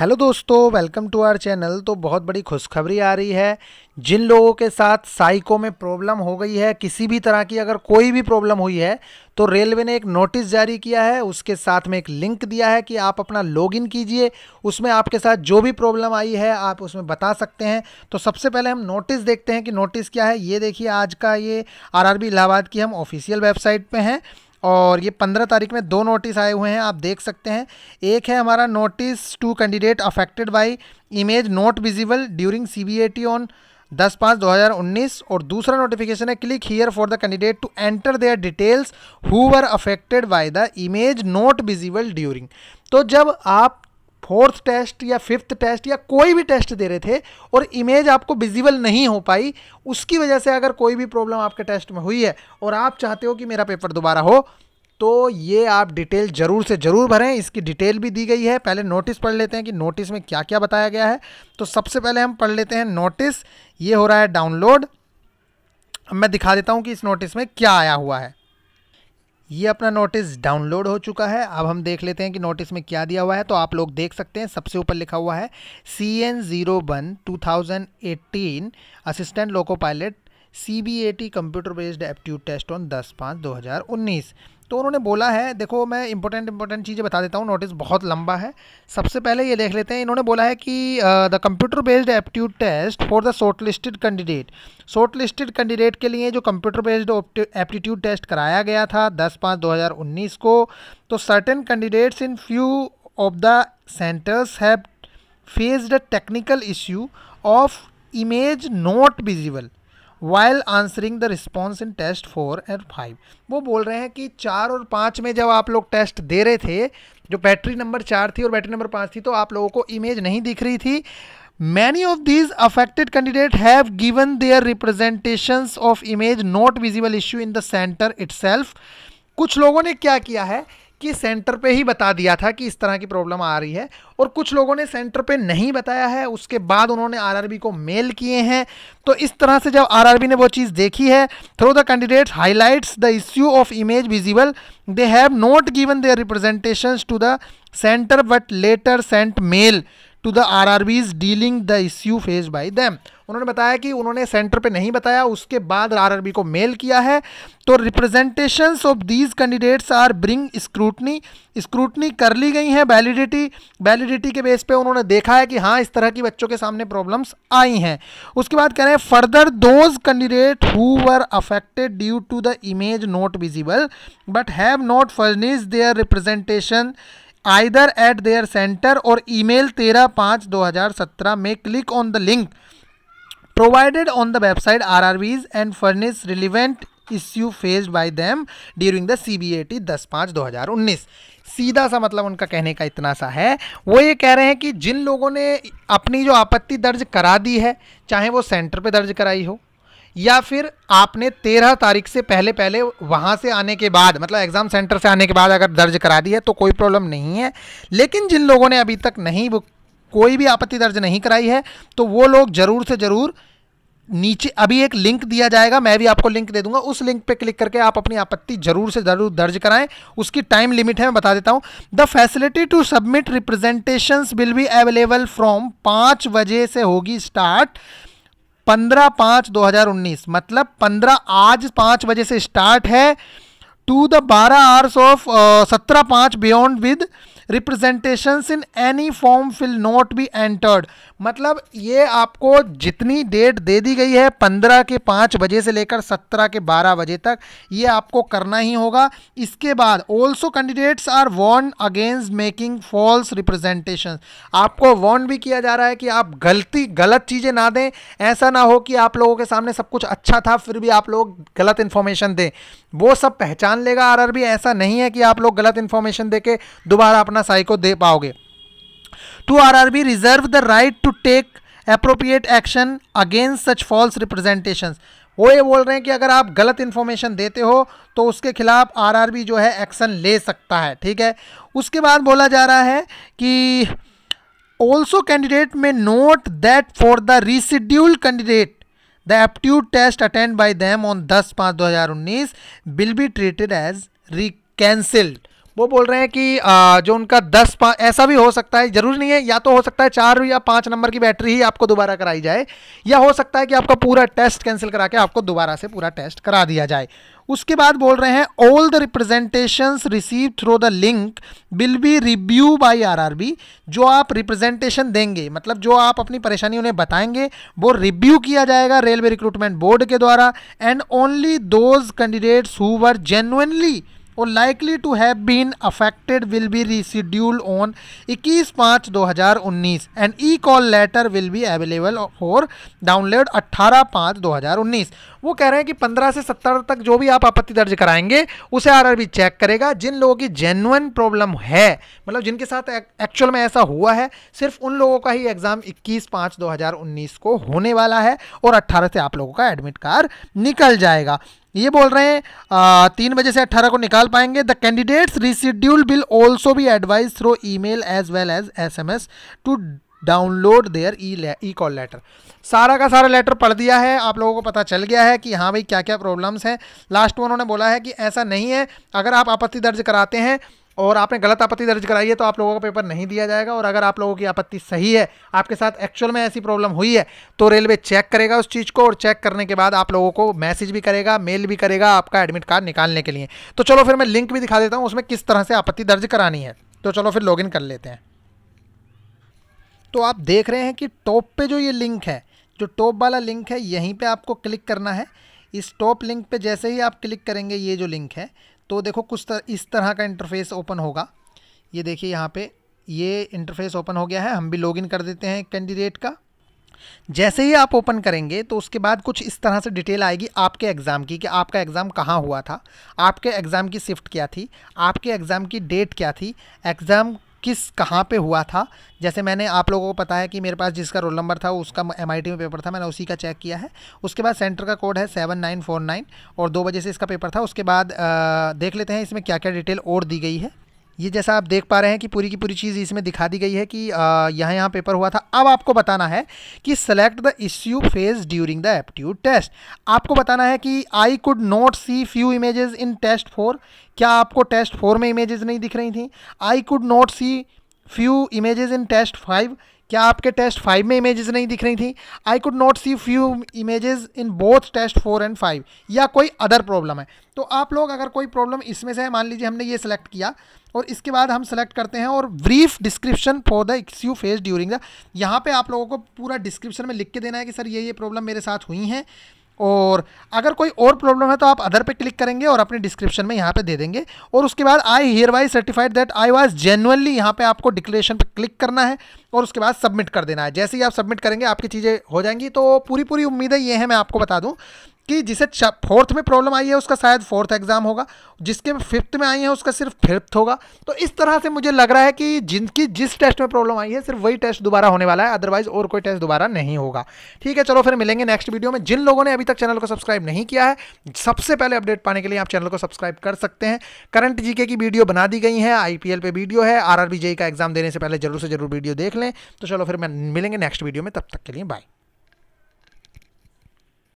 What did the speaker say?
hello दोस्तों welcome to our channel तो बहुत बड़ी खुशखबरी आ रही है जिन लोगों के साथ साइको में प्रॉब्लम हो गई है किसी भी तरह की अगर कोई भी प्रॉब्लम हुई है तो रेलवे ने एक नोटिस जारी किया है उसके साथ में एक लिंक दिया है कि आप अपना लॉगिन कीजिए उसमें आपके साथ जो भी प्रॉब्लम आई है आप उसमें बता सकते हैं तो सबसे पहले हम नोटिस देखते हैं कि नोटिस क्या है ये देखिए आज का ये आर इलाहाबाद की हम ऑफिशियल वेबसाइट पर हैं और ये पंद्रह तारीख में दो नोटिस आए हुए हैं आप देख सकते हैं एक है हमारा notice to candidate affected by image not visible during C B A T on दस पाँच दो हज़ार उन्नीस और दूसरा नोटिफिकेशन है click here for the candidate to enter their details who were affected by the image not visible during तो जब आप फोर्थ टेस्ट या फिफ्थ टेस्ट या कोई भी टेस्ट दे रहे थे और इमेज आपको विजिबल नहीं हो पाई उसकी वजह से अगर कोई भी प्रॉब्लम आपके टेस्ट में हुई है और आप चाहते हो कि मेरा पेपर दोबारा हो तो ये आप डिटेल ज़रूर से ज़रूर भरें इसकी डिटेल भी दी गई है पहले नोटिस पढ़ लेते हैं कि नोटिस में क्या क्या बताया गया है तो सबसे पहले हम पढ़ लेते हैं नोटिस ये हो रहा है डाउनलोड मैं दिखा देता हूँ कि इस नोटिस में क्या आया हुआ है ये अपना नोटिस डाउनलोड हो चुका है अब हम देख लेते हैं कि नोटिस में क्या दिया हुआ है तो आप लोग देख सकते हैं सबसे ऊपर लिखा हुआ है C N zero one two thousand eighteen assistant loco pilot C B A T computer based aptitude test on दस पाँच दो हज़ार उन्नीस तो उन्होंने बोला है देखो मैं इंपॉर्टेंट इंपॉर्टेंट चीज़ें बता देता हूँ नोटिस बहुत लंबा है सबसे पहले ये देख लेते हैं इन्होंने बोला है कि the computer based aptitude test for the shortlisted candidate shortlisted candidate के लिए जो कंप्यूटर बेस्ड एप्टीट्यूड टेस्ट कराया गया था दस पाँच दो हज़ार उन्नीस को तो certain candidates in few of the centres have faced technical issue of image not visible while answering the response in test four and five वो बोल रहे हैं कि चार और पाँच में जब आप लोग टेस्ट दे रहे थे जो बैटरी नंबर चार थी और बैटरी नंबर पाँच थी तो आप लोगों को इमेज नहीं दिख रही थी many of these affected candidate have given their representation of image not visible issue in the centre itself कुछ लोगों ने क्या किया है कि सेंटर पे ही बता दिया था कि इस तरह की प्रॉब्लम आ रही है और कुछ लोगों ने सेंटर पे नहीं बताया है उसके बाद उन्होंने आरआरबी को मेल किए हैं तो इस तरह से जब आरआरबी ने वो चीज़ देखी है through the candidate highlights the issue of image visible they have not given their representation to the centre but later sent mail to the R R Bs dealing the issue face by them उन्होंने बताया कि उन्होंने centre पे नहीं बताया उसके बाद RRB को मेल किया है तो representations of these candidates are bring scrutiny scrutiny कर ली गई हैं वैलिडिटी वैलिडिटी के बेस पे उन्होंने देखा है कि हाँ इस तरह की बच्चों के सामने प्रॉब्लम्स आई हैं उसके बाद कह रहे हैं further those candidate who were affected due to the image not visible but have not furnish their representation either at their centre और ईमेल तेरह पाँच दो हज़ार सत्रह में click on the link provided on the website RRBs and furnish relevant issue faced by them during the C B A T दस पाँच दो हज़ार उन्नीस सीधा सा मतलब उनका कहने का इतना सा है वो ये कह रहे हैं कि जिन लोगों ने अपनी जो आपत्ति दर्ज करा दी है चाहे वो सेंटर पे दर्ज कराई हो या फिर आपने तेरह तारीख से पहले पहले वहाँ से आने के बाद मतलब एग्ज़ाम सेंटर से आने के बाद अगर दर्ज करा दी है तो कोई प्रॉब्लम नहीं है लेकिन जिन लोगों ने अभी तक नहीं बुक कोई भी आपत्ति दर्ज नहीं कराई है तो वो लोग जरूर से जरूर नीचे अभी एक लिंक दिया जाएगा मैं भी आपको लिंक दे दूंगा उस लिंक पे क्लिक करके आप अपनी आपत्ति जरूर से जरूर दर्ज कराएं उसकी टाइम लिमिट है मैं बता देता हूं the facility to submit representations will be available from पांच बजे से होगी स्टार्ट पंद्रह पांच दो हज़ार उन्नीस मतलब पंद्रह आज पांच बजे से स्टार्ट है टू द बारह आवर्स ऑफ सत्रह पांच beyond with representations in any form will not be entered मतलब ये आपको जितनी डेट दे दी गई है पंद्रह के पाँच बजे से लेकर सत्रह के बारह बजे तक ये आपको करना ही होगा इसके बाद also candidates are warned against making false representation आपको वॉर्न भी किया जा रहा है कि आप गलती गलत चीज़ें ना दें ऐसा ना हो कि आप लोगों के सामने सब कुछ अच्छा था फिर भी आप लोग गलत इन्फॉर्मेशन दें वो सब पहचान लेगा आर ऐसा नहीं है कि आप लोग गलत इन्फॉर्मेशन दे के दोबारा अपना साई को दे पाओगे to RRB reserve the right to take appropriate action against such false representation वो ये बोल रहे हैं कि अगर आप गलत इन्फॉर्मेशन देते हो तो उसके खिलाफ आरआरबी जो है एक्शन ले सकता है ठीक है उसके बाद बोला जा रहा है कि also candidate may note that for the rescheduled candidate the aptitude test attend by them on 10 पाँच 2019 will be treated as recancelled वो बोल रहे हैं कि आ, जो उनका दस पाँच ऐसा भी हो सकता है ज़रूरी नहीं है या तो हो सकता है चार या पाँच नंबर की बैटरी ही आपको दोबारा कराई जाए या हो सकता है कि आपका पूरा टेस्ट कैंसिल करा के आपको दोबारा से पूरा टेस्ट करा दिया जाए उसके बाद बोल रहे हैं all the representation receive through the link will be review by B जो आप रिप्रेजेंटेशन देंगे मतलब जो आप अपनी परेशानी उन्हें बताएंगे वो रिव्यू किया जाएगा रेलवे रिक्रूटमेंट बोर्ड के द्वारा and only those candidates who were genuinely are likely to have been affected will be reschedule on 21 पाँच 2019 and e call letter will be available for download 18 पाँच 2019 वो कह रहे हैं कि 15 से 17 तक जो भी आप आपत्ति दर्ज कराएंगे उसे आरआरबी चेक करेगा जिन लोगों की जेनुअन प्रॉब्लम है मतलब जिनके साथ एक्चुअल में ऐसा हुआ है सिर्फ उन लोगों का ही एग्ज़ाम इक्कीस पाँच उन्नीस को होने वाला है और अट्ठारह से आप लोगों का एडमिट कार्ड निकल जाएगा ये बोल रहे हैं आ, तीन बजे से अट्ठारह को निकाल पाएंगे the candidates reschedule will also भी advice through e mail as well as S M S to download their e e call letter सारा का सारा लेटर पढ़ दिया है आप लोगों को पता चल गया है कि हाँ भाई क्या क्या प्रॉब्लम्स हैं लास्ट में उन्होंने बोला है कि ऐसा नहीं है अगर आप आपत्ति दर्ज कराते हैं और आपने गलत आपत्ति दर्ज कराई है तो आप लोगों का पेपर नहीं दिया जाएगा और अगर आप लोगों की आपत्ति सही है आपके साथ एक्चुअल में ऐसी प्रॉब्लम हुई है तो रेलवे चेक करेगा उस चीज़ को और चेक करने के बाद आप लोगों को मैसेज भी करेगा मेल भी करेगा आपका एडमिट कार्ड निकालने के लिए तो चलो फिर मैं लिंक भी दिखा देता हूँ उसमें किस तरह से आपत्ति दर्ज करानी है तो चलो फिर लॉग कर लेते हैं तो आप देख रहे हैं कि टॉप पर जो ये लिंक है जो टॉप वाला लिंक है यहीं पर आपको क्लिक करना है इस टॉप लिंक पे जैसे ही आप क्लिक करेंगे ये जो लिंक है तो देखो कुछ तर, इस तरह का इंटरफेस ओपन होगा ये देखिए यहाँ पे ये इंटरफेस ओपन हो गया है हम भी लॉगिन कर देते हैं कैंडिडेट का जैसे ही आप ओपन करेंगे तो उसके बाद कुछ इस तरह से डिटेल आएगी आपके एग्ज़ाम की कि आपका एग्ज़ाम कहाँ हुआ था आपके एग्ज़ाम की शिफ्ट क्या थी आपके एग्ज़ाम की डेट क्या थी एग्ज़ाम किस कहाँ पे हुआ था जैसे मैंने आप लोगों को पता है कि मेरे पास जिसका रोल नंबर था उसका एम में पेपर था मैंने उसी का चेक किया है उसके बाद सेंटर का कोड है सेवन नाइन फोर नाइन और दो बजे से इसका पेपर था उसके बाद आ, देख लेते हैं इसमें क्या क्या डिटेल और दी गई है ये जैसा आप देख पा रहे हैं कि पूरी की पूरी चीज़ इसमें दिखा दी गई है कि यहाँ यहाँ पेपर हुआ था अब आपको बताना है कि select the issue faced during the aptitude test आपको बताना है कि I could not see few images in test four क्या आपको टेस्ट फोर में इमेजेस नहीं दिख रही थी I could not see few images in test five क्या आपके टेस्ट फाइव में इमेजेस नहीं दिख रही थी I could not see few images in both test four and five या कोई अदर प्रॉब्लम है तो आप लोग अगर कोई प्रॉब्लम इसमें से है मान लीजिए हमने ये सेलेक्ट किया और इसके बाद हम सेलेक्ट करते हैं और brief description for the you face during the यहाँ पे आप लोगों को पूरा डिस्क्रिप्शन में लिख के देना है कि सर ये ये प्रॉब्लम मेरे साथ हुई हैं और अगर कोई और प्रॉब्लम है तो आप अदर पे क्लिक करेंगे और अपने डिस्क्रिप्शन में यहाँ पे दे देंगे और उसके बाद I hereby certified that I was genuinely यहाँ पे आपको डिक्लेरेशन पे क्लिक करना है और उसके बाद सबमिट कर देना है जैसे ही आप सबमिट करेंगे आपकी चीज़ें हो जाएंगी तो पूरी पूरी उम्मीदें ये हैं मैं आपको बता दूँ कि जिसे फोर्थ में प्रॉब्लम आई है उसका शायद फोर्थ एग्ज़ाम होगा जिसके फिफ्थ में आई है उसका सिर्फ फिफ्थ होगा तो इस तरह से मुझे लग रहा है कि जिनकी जिस टेस्ट में प्रॉब्लम आई है सिर्फ वही टेस्ट दोबारा होने वाला है अदरवाइज और कोई टेस्ट दोबारा नहीं होगा ठीक है चलो फिर मिलेंगे नेक्स्ट वीडियो में जिन लोगों ने अभी तक चैनल को सब्सक्राइब नहीं किया है सबसे पहले अपडेट पाने के लिए आप चैनल को सब्सक्राइब कर सकते हैं करंट जीके की वीडियो बना दी गई है आईपीएल पे वीडियो है आर जेई का एग्जाम देने से पहले जरूर से जरूर वीडियो देख लें तो चलो फिर मैं मिलेंगे नेक्स्ट वीडियो में तब तक के लिए बाय